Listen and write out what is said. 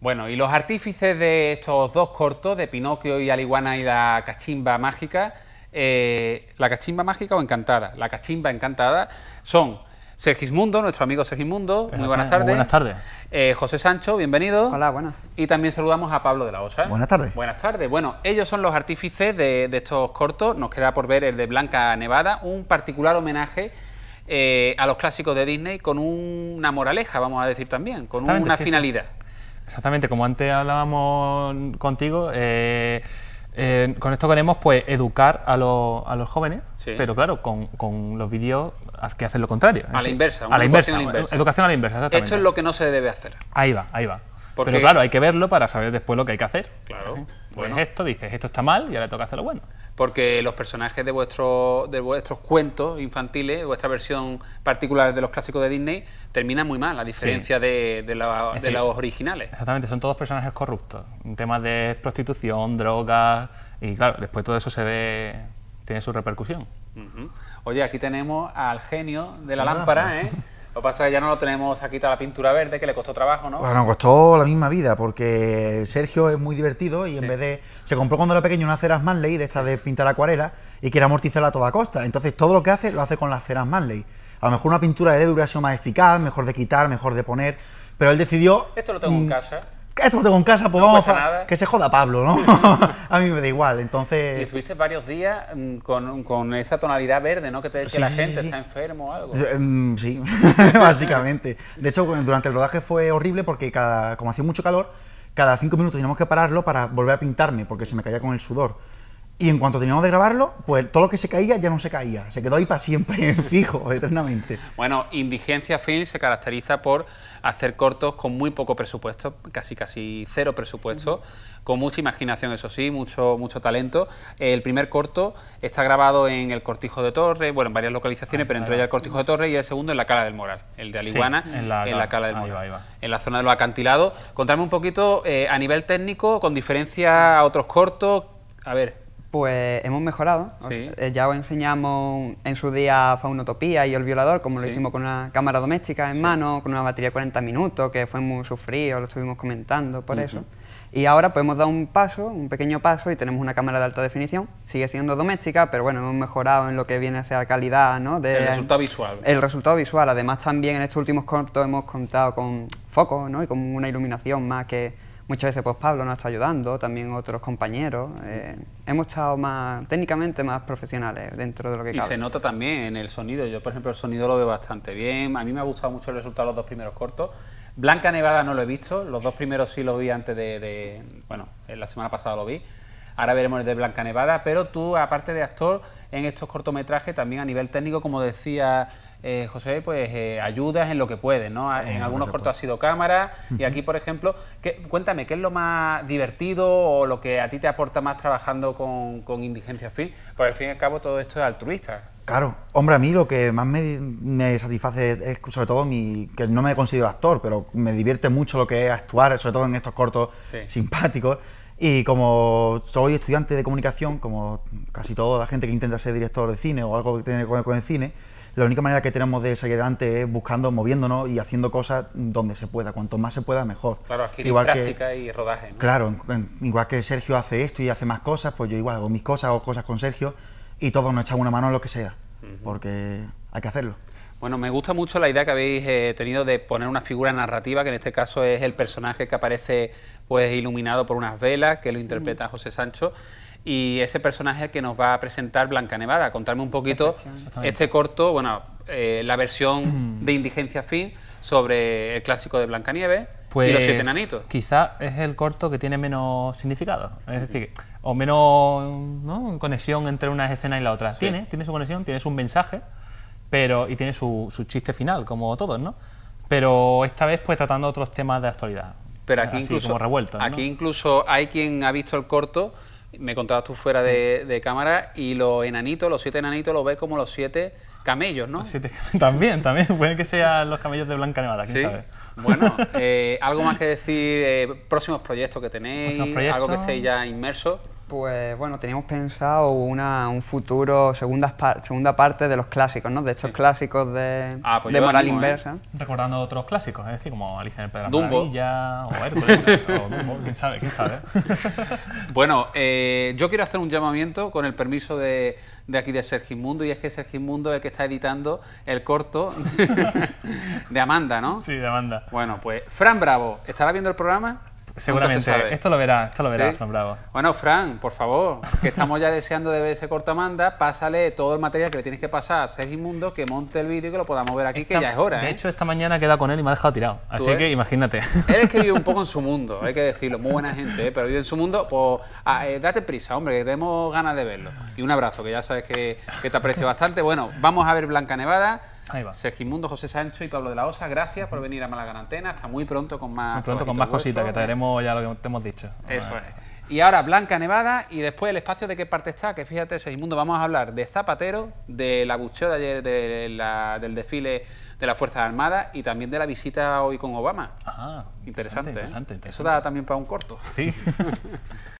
Bueno, y los artífices de estos dos cortos, de Pinocchio y Aliguana y la cachimba mágica, eh, la cachimba mágica o encantada, la cachimba encantada, son Sergismundo, nuestro amigo Sergismundo, muy buenas tardes. buenas tardes. Eh, José Sancho, bienvenido. Hola, buenas. Y también saludamos a Pablo de la Osa. Buenas tardes. Buenas tardes. Bueno, ellos son los artífices de, estos cortos. Nos queda por ver el de Blanca Nevada, un particular homenaje eh, a los clásicos de Disney con una moraleja, vamos a decir también, con una finalidad. Exactamente, como antes hablábamos contigo, eh, eh, con esto queremos pues educar a, los jóvenes, pero claro, con, con los vídeos que hacer lo contrario. A la inversa. A Educación a la inversa, exactamente. Esto es lo que no se debe hacer. Ahí va, ahí va. pero claro, hay que verlo para saber después lo que hay que hacer. Claro. Pues esto, dices, esto está mal y ahora toca hacer lo bueno porque los personajes de, vuestro, de vuestros cuentos infantiles, vuestra versión particular de los clásicos de Disney, terminan muy mal, a diferencia de, de, la, de los originales. Exactamente, son todos personajes corruptos, temas de prostitución, drogas, y claro, después todo eso se ve, tiene su repercusión. Oye, aquí tenemos al genio de la, lámpara, lámpara, ¿eh? Lo que pasa es que ya no lo tenemos aquí toda la pintura verde, que le costó trabajo, ¿no? Bueno, costó la misma vida, porque Sergio es muy divertido y en vez de. Se compró cuando era pequeño una ceras Manley, de estas de pintar acuarela, y quiere amortizarla a toda costa. Entonces todo lo que hace, lo hace con las ceras Manley. A lo mejor una pintura de sido más eficaz, mejor de quitar, mejor de poner. Pero él decidió. Esto lo tengo en mm, casa esto tengo en casa, pues vamos a... Que se joda Pablo, ¿no? a mí me da igual, entonces... Y estuviste varios días mm, con, con esa tonalidad verde, ¿no? Que te decía la gente, está enfermo o algo. Eh, em, sí, básicamente. De hecho, durante el rodaje fue horrible porque cada, como hacía mucho calor, cada cinco minutos teníamos que pararlo para volver a pintarme porque se me caía con el sudor. Y en cuanto teníamos de grabarlo, pues todo lo que se caía ya no se caía, se quedó ahí para siempre, fijo, eternamente. Bueno, Indigencia Film se caracteriza por hacer cortos con muy poco presupuesto, casi casi cero presupuesto, con mucha imaginación, eso sí, mucho, mucho talento. El primer corto está grabado en el Cortijo de Torre, bueno, en varias localizaciones, ah, pero entre ellas el Cortijo de Torre y el segundo en la Cala del Moral, el de Alihuana en, la, Cala del Moral, en la zona de los acantilados. ...contadme un poquito eh, a nivel técnico, con diferencia a otros cortos, a ver, pues hemos mejorado. Eh, ya os enseñamos en su día Faunotopía y El Violador, como lo hicimos con una cámara doméstica en mano, con una batería de 40 minutos, que fue muy sufrido, lo estuvimos comentando por eso. Y ahora pues hemos dado un paso, un pequeño paso, y tenemos una cámara de alta definición. Sigue siendo doméstica, pero bueno, hemos mejorado en lo que viene a ser la calidad, ¿no? el resultado visual. El resultado visual. Además también en estos últimos cortos hemos contado con focos, ¿no? Y con una iluminación más que Muchas veces pues Pablo nos está ayudando, también otros compañeros. Eh, hemos estado más técnicamente más profesionales dentro de lo que y Y se nota también en el sonido. Yo, por ejemplo, el sonido lo veo bastante bien. A mí me ha gustado mucho el resultado de los dos primeros cortos. Blanca Nevada no lo he visto. Los dos primeros sí lo vi antes de... de bueno, la semana pasada lo vi. Ahora veremos el de Blanca Nevada. Pero tú, aparte de actor, en estos cortometrajes, también a nivel técnico, como decía... Eh, José, pues eh, ayudas en lo que puedes. ¿no? En, algunos cortos ha sido cámara y aquí, por ejemplo, cuéntame, ¿qué es lo más divertido o lo que a ti te aporta más trabajando con, Indigencia Film? Porque al fin y al cabo todo esto es altruista. Claro, hombre, a mí lo que más me, satisface es sobre todo mi, que no me considero actor, pero me divierte mucho lo que es actuar, sobre todo en estos cortos simpáticos. Y como soy estudiante de comunicación, como casi toda la gente que intenta ser director de cine o algo que tiene que ver con el cine, la única manera que tenemos de salir adelante es buscando, moviéndonos y haciendo cosas donde se pueda. Cuanto más se pueda, mejor. Claro, adquirir igual práctica que, y rodaje. Claro, igual que Sergio hace esto y hace más cosas, pues yo igual hago mis cosas, hago cosas con Sergio y todos nos echamos una mano en lo que sea, porque hay que hacerlo. Bueno, me gusta mucho la idea que habéis eh, tenido de poner una figura narrativa, que en este caso es el personaje que aparece pues iluminado por unas velas, que lo interpreta José Sancho, y ese personaje que nos va a presentar Blanca Nevada. Contarme un poquito este corto, bueno, eh, la versión de Indigencia Fin sobre el clásico de Blancanieves pues, y los siete pues, enanitos. Quizá es el corto que tiene menos significado, es decir, o menos conexión entre una escena y la otra. Tiene, tiene su conexión, tiene su mensaje pero y tiene su, su chiste final, como todos, ¿no? Pero esta vez pues tratando otros temas de actualidad. Pero aquí, incluso, como aquí incluso hay quien ha visto el corto, me contabas tú fuera de, cámara, y los enanitos, los siete enanitos, lo ves como los siete camellos, ¿no? siete, también, también, pueden que sean los camellos de Blanca Nevada, quién sabe. Bueno, eh, algo más que decir, eh, próximos proyectos que tenéis, algo que estéis ya inmersos. Pues bueno, teníamos pensado una, un futuro, segunda, segunda parte de los clásicos, ¿no? De estos clásicos de, ah, pues moral ¿eh? inversa. Recordando otros clásicos, ¿eh? es decir, como Alicia en el Pedro Dumbo. o Hércules, o Dumbo, quién sabe, quién sabe. bueno, eh, yo quiero hacer un llamamiento con el permiso de, de aquí de Mundo, y es que Sergimundo es el que está editando el corto de Amanda, ¿no? Sí, de Amanda. Bueno, pues Fran Bravo, ¿estará viendo el programa? Seguramente. Esto lo verá, esto lo verá, Fran Bravo. Bueno, Fran, por favor, que estamos ya deseando de ver ese corto Amanda, pásale todo el material que le tienes que pasar a Sergio Mundo, que monte el vídeo y que lo podamos ver aquí, que ya es hora. De ¿eh? hecho, esta mañana he quedado con él y me ha dejado tirado. Así que imagínate. Él es que vive un poco en su mundo, hay que decirlo. Muy buena gente, ¿eh? pero vive en su mundo. Pues ah, eh, date prisa, hombre, que tenemos ganas de verlo. Y un abrazo, que ya sabes que, que te aprecio bastante. Bueno, vamos a ver Blanca Nevada. Ahí va. Sergimundo, José Sancho y Pablo de la Osa, gracias por venir a Málaga Hasta muy pronto con más. pronto con más cositas, que traeremos ya lo que te hemos dicho. Eso es. Y ahora Blanca Nevada y después el espacio de qué parte está, que fíjate, Segimundo, vamos a hablar de Zapatero, la abucheo de ayer del desfile de las Fuerzas Armadas y también de la visita hoy con Obama. Ah, interesante. interesante. Eso da también para un corto. Sí.